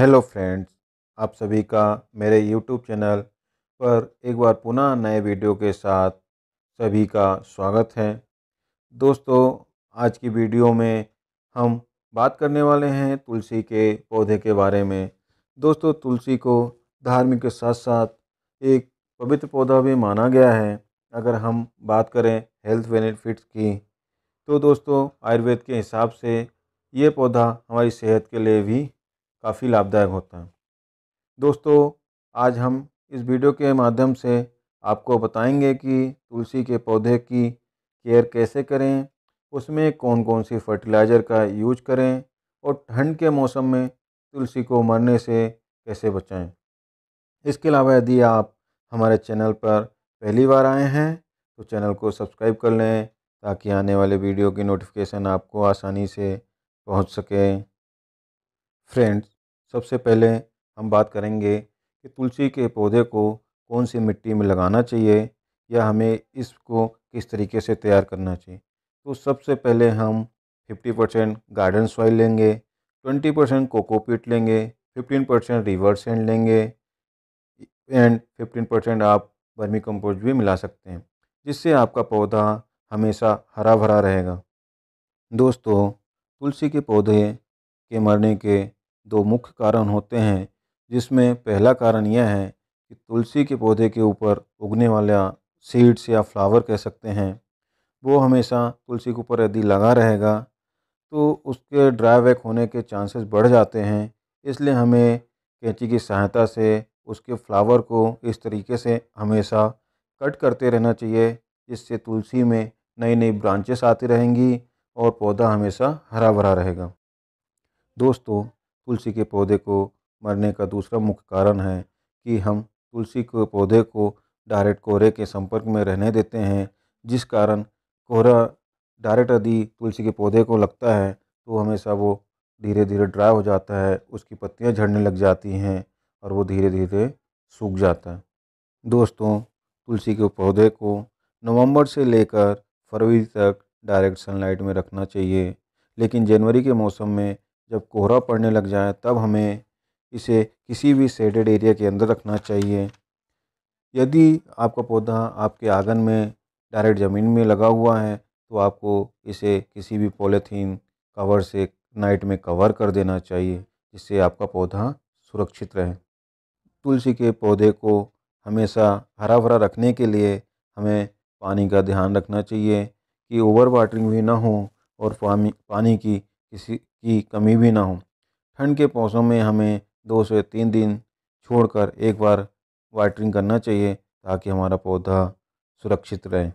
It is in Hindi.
हेलो फ्रेंड्स आप सभी का मेरे यूट्यूब चैनल पर एक बार पुनः नए वीडियो के साथ सभी का स्वागत है दोस्तों आज की वीडियो में हम बात करने वाले हैं तुलसी के पौधे के बारे में दोस्तों तुलसी को धार्मिक के साथ साथ एक पवित्र पौधा भी माना गया है अगर हम बात करें हेल्थ बेनिफिट्स की तो दोस्तों आयुर्वेद के हिसाब से ये पौधा हमारी सेहत के लिए भी काफ़ी लाभदायक होता है दोस्तों आज हम इस वीडियो के माध्यम से आपको बताएंगे कि तुलसी के पौधे की केयर कैसे करें उसमें कौन कौन सी फर्टिलाइज़र का यूज करें और ठंड के मौसम में तुलसी को मरने से कैसे बचाएं इसके अलावा यदि आप हमारे चैनल पर पहली बार आए हैं तो चैनल को सब्सक्राइब कर लें ताकि आने वाले वीडियो की नोटिफिकेशन आपको आसानी से पहुंच सके फ्रेंड्स सबसे पहले हम बात करेंगे कि तुलसी के पौधे को कौन सी मिट्टी में लगाना चाहिए या हमें इसको किस तरीके से तैयार करना चाहिए तो सबसे पहले हम 50 परसेंट गार्डन सॉइल लेंगे 20 परसेंट कोकोपीट लेंगे 15 परसेंट रिवर सेंड लेंगे एंड 15 परसेंट आप बर्मी कंपोस्ट भी मिला सकते हैं जिससे आपका पौधा हमेशा हरा भरा रहेगा दोस्तों तुलसी के पौधे के मरने के दो मुख्य कारण होते हैं जिसमें पहला कारण यह है कि तुलसी के पौधे के ऊपर उगने वाला सीड्स या फ्लावर कह सकते हैं वो हमेशा तुलसी के ऊपर यदि लगा रहेगा तो उसके ड्राईबैक होने के चांसेस बढ़ जाते हैं इसलिए हमें कैंची की सहायता से उसके फ्लावर को इस तरीके से हमेशा कट करते रहना चाहिए जिससे तुलसी में नई नई ब्रांचेस आती रहेंगी और पौधा हमेशा हरा भरा रहेगा दोस्तों तुलसी के पौधे को मरने का दूसरा मुख्य कारण है कि हम तुलसी के पौधे को डायरेक्ट कोहरे के संपर्क में रहने देते हैं जिस कारण कोहरा डायरेक्ट यदि तुलसी के पौधे को लगता है तो हमेशा वो धीरे धीरे ड्राई हो जाता है उसकी पत्तियाँ झड़ने लग जाती हैं और वो धीरे धीरे सूख जाता है दोस्तों तुलसी के पौधे को नवंबर से लेकर फरवरी तक डायरेक्ट सनलाइट में रखना चाहिए लेकिन जनवरी के मौसम में जब कोहरा पड़ने लग जाए तब हमें इसे किसी भी सेडेड एरिया के अंदर रखना चाहिए यदि आपका पौधा आपके आंगन में डायरेक्ट ज़मीन में लगा हुआ है तो आपको इसे किसी भी पॉलीथीन कवर से नाइट में कवर कर देना चाहिए जिससे आपका पौधा सुरक्षित रहे तुलसी के पौधे को हमेशा हरा भरा रखने के लिए हमें पानी का ध्यान रखना चाहिए कि ओवर वाटरिंग भी ना हो और पानी की किसी की कमी भी ना हो ठंड के मौसम में हमें दो से तीन दिन छोड़कर एक बार वाटरिंग करना चाहिए ताकि हमारा पौधा सुरक्षित रहे